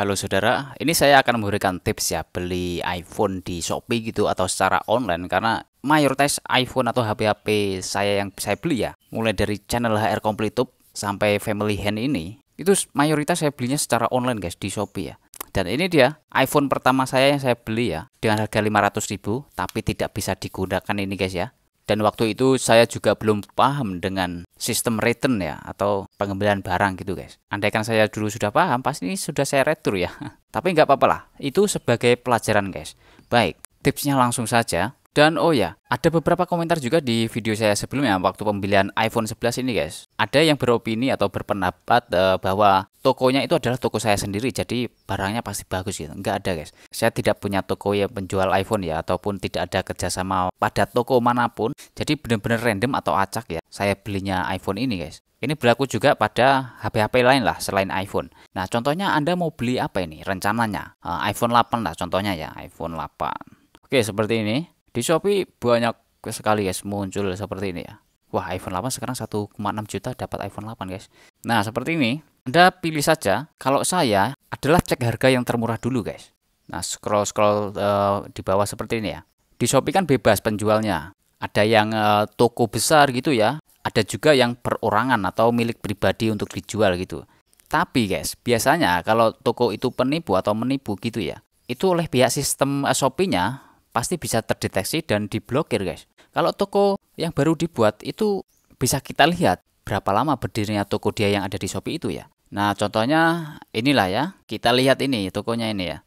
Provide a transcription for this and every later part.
Halo saudara, ini saya akan memberikan tips ya beli iPhone di Shopee gitu atau secara online karena mayoritas iPhone atau HP-HP saya yang saya beli ya, mulai dari channel HR Completup sampai Family Hand ini, itu mayoritas saya belinya secara online guys di Shopee ya. Dan ini dia iPhone pertama saya yang saya beli ya dengan harga 500.000 tapi tidak bisa digunakan ini guys ya. Dan waktu itu saya juga belum paham dengan sistem return ya atau pengembalian barang gitu guys. Andaikan saya dulu sudah paham, pasti ini sudah saya retur ya. Tapi nggak apa-apa lah, itu sebagai pelajaran guys. Baik, tipsnya langsung saja. Dan oh ya, ada beberapa komentar juga di video saya sebelumnya waktu pembelian iPhone 11 ini guys. Ada yang beropini atau berpendapat e, bahwa tokonya itu adalah toko saya sendiri, jadi barangnya pasti bagus gitu. Enggak ada guys. Saya tidak punya toko yang penjual iPhone ya, ataupun tidak ada kerjasama pada toko manapun. Jadi benar-benar random atau acak ya, saya belinya iPhone ini guys. Ini berlaku juga pada HP-HP lain lah selain iPhone. Nah, contohnya Anda mau beli apa ini rencananya? E, iPhone 8 lah contohnya ya, iPhone 8. Oke, seperti ini. Di Shopee banyak sekali guys muncul seperti ini ya. Wah, iPhone 8 sekarang 1,6 juta dapat iPhone 8, guys. Nah, seperti ini. Anda pilih saja. Kalau saya adalah cek harga yang termurah dulu, guys. Nah, scroll-scroll uh, di bawah seperti ini ya. Di Shopee kan bebas penjualnya. Ada yang uh, toko besar gitu ya. Ada juga yang perorangan atau milik pribadi untuk dijual gitu. Tapi, guys, biasanya kalau toko itu penipu atau menipu gitu ya, itu oleh pihak sistem eh, Shopee-nya pasti bisa terdeteksi dan diblokir guys. Kalau toko yang baru dibuat itu bisa kita lihat berapa lama berdirinya toko dia yang ada di Shopee itu ya. Nah contohnya inilah ya, kita lihat ini tokonya ini ya.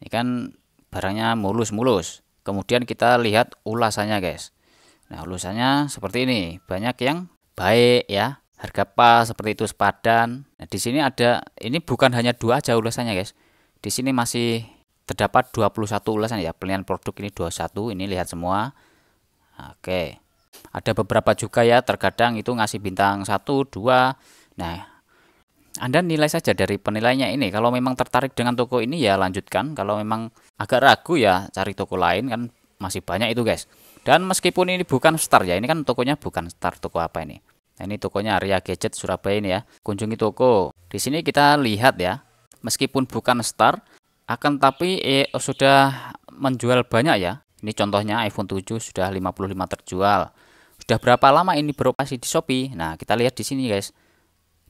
Ini kan barangnya mulus-mulus. Kemudian kita lihat ulasannya guys. Nah ulasannya seperti ini, banyak yang baik ya, harga pas seperti itu sepadan. Nah, di sini ada ini bukan hanya dua aja ulasannya guys. Di sini masih terdapat 21 ulasan ya pilihan produk ini 21 ini lihat semua oke ada beberapa juga ya terkadang itu ngasih bintang 1 2 nah anda nilai saja dari penilainya ini kalau memang tertarik dengan toko ini ya lanjutkan kalau memang agak ragu ya cari toko lain kan masih banyak itu guys dan meskipun ini bukan star ya ini kan tokonya bukan star toko apa ini nah, ini tokonya Arya Gadget Surabaya ini ya kunjungi toko di sini kita lihat ya meskipun bukan star akan tapi eh, sudah menjual banyak ya ini contohnya iPhone 7 sudah 55 terjual sudah berapa lama ini beroperasi di Shopee nah kita lihat di sini guys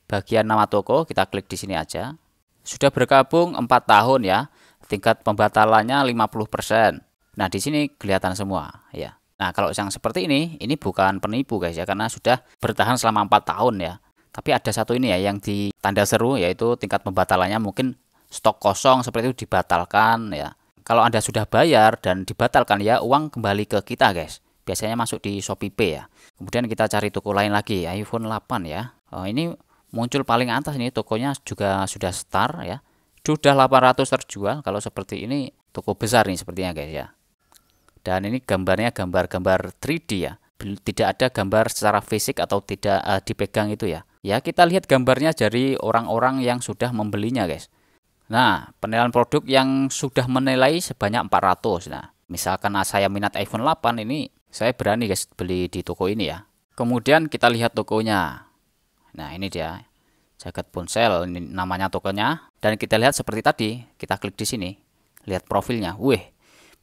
bagian nama toko kita klik di sini aja sudah bergabung 4 tahun ya tingkat pembatalannya 50% nah di sini kelihatan semua ya Nah, kalau yang seperti ini, ini bukan penipu guys ya, karena sudah bertahan selama 4 tahun ya. Tapi ada satu ini ya yang di tanda seru yaitu tingkat pembatalannya mungkin stok kosong seperti itu dibatalkan ya. Kalau Anda sudah bayar dan dibatalkan ya uang kembali ke kita guys. Biasanya masuk di Shopee ya. Kemudian kita cari toko lain lagi iPhone 8 ya. Oh, ini muncul paling atas ini tokonya juga sudah star ya. Sudah 800 terjual kalau seperti ini toko besar nih sepertinya guys ya. Dan ini gambarnya gambar-gambar 3D ya. Tidak ada gambar secara fisik atau tidak uh, dipegang itu ya. Ya kita lihat gambarnya dari orang-orang yang sudah membelinya guys Nah, penilaian produk yang sudah menilai sebanyak 400. Nah, misalkan ah, saya minat iPhone 8 ini, saya berani guys beli di toko ini ya. Kemudian kita lihat tokonya. Nah, ini dia. Jagat ponsel, ini namanya tokonya dan kita lihat seperti tadi, kita klik di sini. Lihat profilnya. Wih,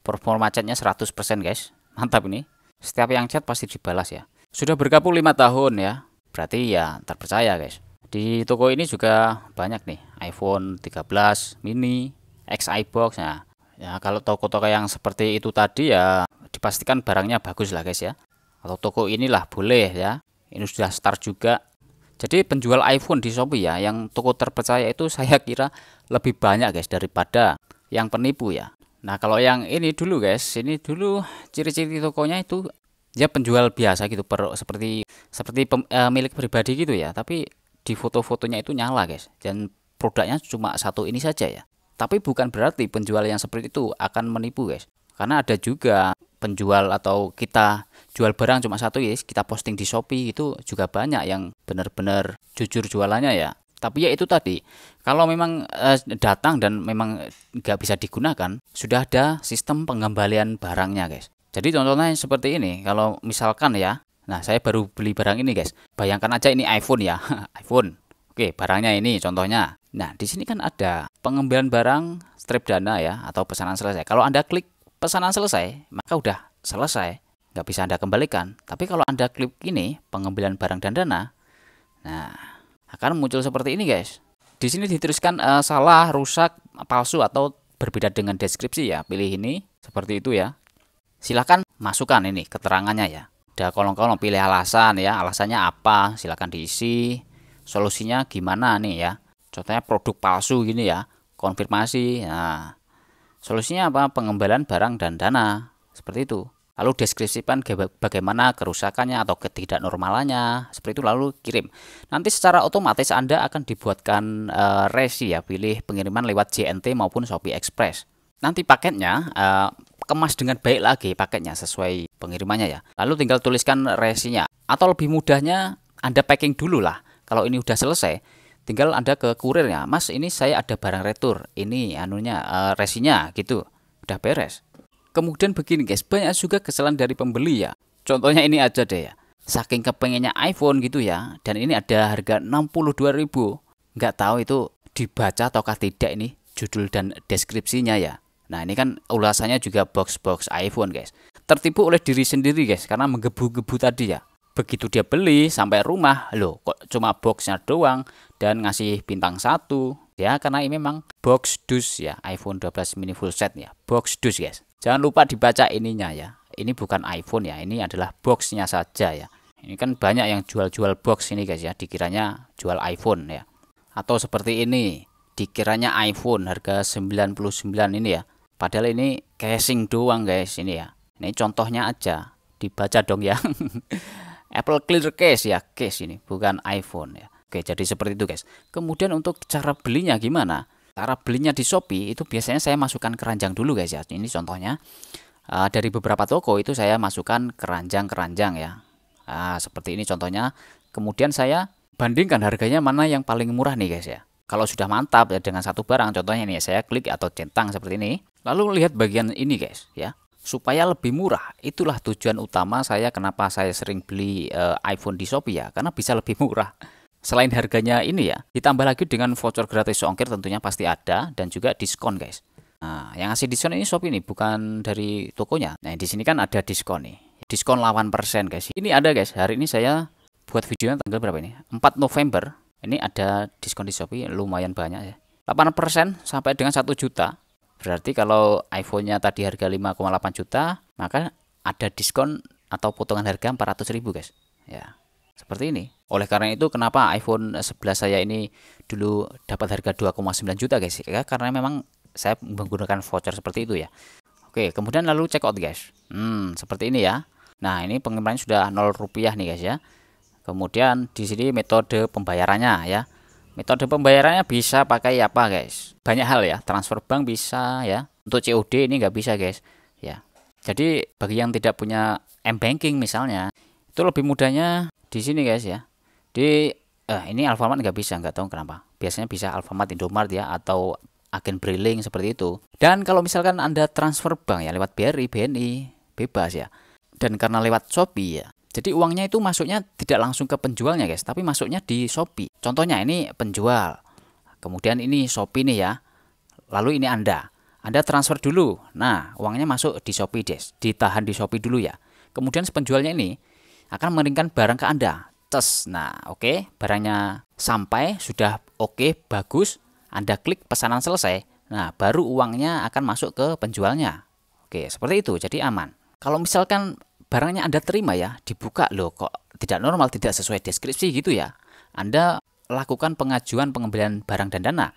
performa chatnya 100% guys. Mantap ini. Setiap yang chat pasti dibalas ya. Sudah bergabung 5 tahun ya. Berarti ya terpercaya guys di toko ini juga banyak nih iPhone 13 mini X iBox nah ya kalau toko-toko yang seperti itu tadi ya dipastikan barangnya bagus lah guys ya atau toko inilah boleh ya ini sudah start juga jadi penjual iPhone di Shopee ya yang toko terpercaya itu saya kira lebih banyak guys daripada yang penipu ya nah kalau yang ini dulu guys ini dulu ciri-ciri tokonya itu ya penjual biasa gitu per, seperti seperti pem, e, milik pribadi gitu ya tapi di foto-fotonya itu nyala guys dan produknya cuma satu ini saja ya tapi bukan berarti penjual yang seperti itu akan menipu guys karena ada juga penjual atau kita jual barang cuma satu guys. Ya, kita posting di Shopee itu juga banyak yang benar-benar jujur jualannya ya tapi ya itu tadi kalau memang eh, datang dan memang nggak bisa digunakan sudah ada sistem pengembalian barangnya guys jadi contohnya seperti ini kalau misalkan ya Nah, saya baru beli barang ini, guys. Bayangkan aja ini iPhone ya, iPhone. Oke, barangnya ini contohnya. Nah, di sini kan ada pengembalian barang strip dana ya atau pesanan selesai. Kalau Anda klik pesanan selesai, maka udah selesai. Nggak bisa Anda kembalikan. Tapi kalau Anda klik ini, pengembalian barang dan dana, nah, akan muncul seperti ini, guys. Di sini dituliskan e, salah, rusak, palsu atau berbeda dengan deskripsi ya. Pilih ini, seperti itu ya. Silahkan masukkan ini keterangannya ya ada kolom-kolom pilih alasan ya alasannya apa silahkan diisi solusinya gimana nih ya contohnya produk palsu gini ya konfirmasi nah solusinya apa pengembalian barang dan dana seperti itu lalu deskripsikan bagaimana kerusakannya atau ketidaknormalannya seperti itu lalu kirim nanti secara otomatis anda akan dibuatkan e, resi ya pilih pengiriman lewat JNT maupun Shopee Express nanti paketnya e, kemas dengan baik lagi paketnya sesuai pengirimannya ya. Lalu tinggal tuliskan resinya. Atau lebih mudahnya Anda packing dulu lah. Kalau ini udah selesai, tinggal Anda ke kurirnya. Mas, ini saya ada barang retur. Ini anunya uh, resinya gitu. Udah beres. Kemudian begini guys, banyak juga kesalahan dari pembeli ya. Contohnya ini aja deh ya. Saking kepengennya iPhone gitu ya. Dan ini ada harga 62.000. Nggak tahu itu dibaca ataukah tidak ini judul dan deskripsinya ya. Nah ini kan ulasannya juga box-box iPhone guys. Tertipu oleh diri sendiri guys karena menggebu-gebu tadi ya. Begitu dia beli sampai rumah, loh kok cuma boxnya doang dan ngasih bintang satu ya karena ini memang box dus ya iPhone 12 mini full set ya box dus guys. Jangan lupa dibaca ininya ya. Ini bukan iPhone ya, ini adalah boxnya saja ya. Ini kan banyak yang jual-jual box ini guys ya, dikiranya jual iPhone ya. Atau seperti ini, dikiranya iPhone harga 99 ini ya Padahal ini casing doang guys ini ya. Ini contohnya aja. Dibaca dong ya. Apple Clear Case ya, case ini bukan iPhone ya. Oke, jadi seperti itu guys. Kemudian untuk cara belinya gimana? Cara belinya di Shopee itu biasanya saya masukkan keranjang dulu guys ya. Ini contohnya. Eh, dari beberapa toko itu saya masukkan keranjang-keranjang ya. Nah, seperti ini contohnya. Kemudian saya bandingkan harganya mana yang paling murah nih guys ya. Kalau sudah mantap ya dengan satu barang, contohnya ini ya, saya klik atau centang seperti ini. Lalu lihat bagian ini guys ya. Supaya lebih murah, itulah tujuan utama saya kenapa saya sering beli e, iPhone di Shopee ya, karena bisa lebih murah. Selain harganya ini ya, ditambah lagi dengan voucher gratis ongkir tentunya pasti ada dan juga diskon guys. Nah, yang ngasih diskon ini Shopee ini bukan dari tokonya. Nah, di sini kan ada diskon nih. Diskon lawan persen guys. Ini ada guys, hari ini saya buat videonya tanggal berapa ini? 4 November. Ini ada diskon di Shopee lumayan banyak ya. 8% sampai dengan satu juta Berarti kalau iPhone-nya tadi harga 5,8 juta, maka ada diskon atau potongan harga 400 ribu guys. Ya, seperti ini. Oleh karena itu kenapa iPhone 11 saya ini dulu dapat harga 2,9 juta guys ya karena memang saya menggunakan voucher seperti itu ya. Oke, kemudian lalu check out guys. Hmm, seperti ini ya. Nah, ini pengembangan sudah 0 rupiah nih guys ya. Kemudian di sini metode pembayarannya ya. Metode pembayarannya bisa pakai apa guys? Banyak hal ya, transfer bank bisa ya. Untuk COD ini nggak bisa guys. Ya. Jadi bagi yang tidak punya M banking misalnya, itu lebih mudahnya di sini guys ya. Di eh, ini Alfamart nggak bisa, nggak tahu kenapa. Biasanya bisa Alfamart Indomart ya atau agen briling seperti itu. Dan kalau misalkan Anda transfer bank ya lewat BRI, BNI, bebas ya. Dan karena lewat Shopee ya, jadi uangnya itu masuknya tidak langsung ke penjualnya guys, tapi masuknya di Shopee. Contohnya ini penjual, kemudian ini Shopee nih ya, lalu ini Anda. Anda transfer dulu, nah uangnya masuk di Shopee guys, ditahan di Shopee dulu ya. Kemudian penjualnya ini akan mengeringkan barang ke Anda. Tes, nah oke, okay, barangnya sampai, sudah oke, okay, bagus. Anda klik pesanan selesai, nah baru uangnya akan masuk ke penjualnya. Oke, okay, seperti itu, jadi aman. Kalau misalkan barangnya Anda terima ya, dibuka loh kok tidak normal, tidak sesuai deskripsi gitu ya. Anda lakukan pengajuan pengembalian barang dan dana.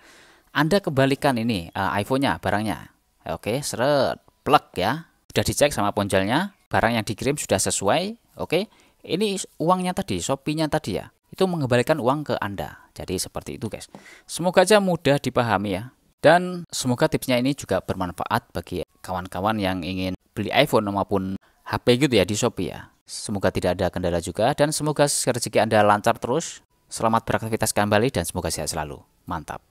Anda kebalikan ini uh, iPhone-nya, barangnya. Oke, seret, plug ya. Sudah dicek sama ponselnya, barang yang dikirim sudah sesuai. Oke, ini uangnya tadi, Shopee-nya tadi ya. Itu mengembalikan uang ke Anda. Jadi seperti itu guys. Semoga aja mudah dipahami ya. Dan semoga tipsnya ini juga bermanfaat bagi kawan-kawan yang ingin beli iPhone maupun HP gitu ya di Shopee ya. Semoga tidak ada kendala juga dan semoga rezeki Anda lancar terus. Selamat beraktivitas kembali dan semoga sehat selalu. Mantap.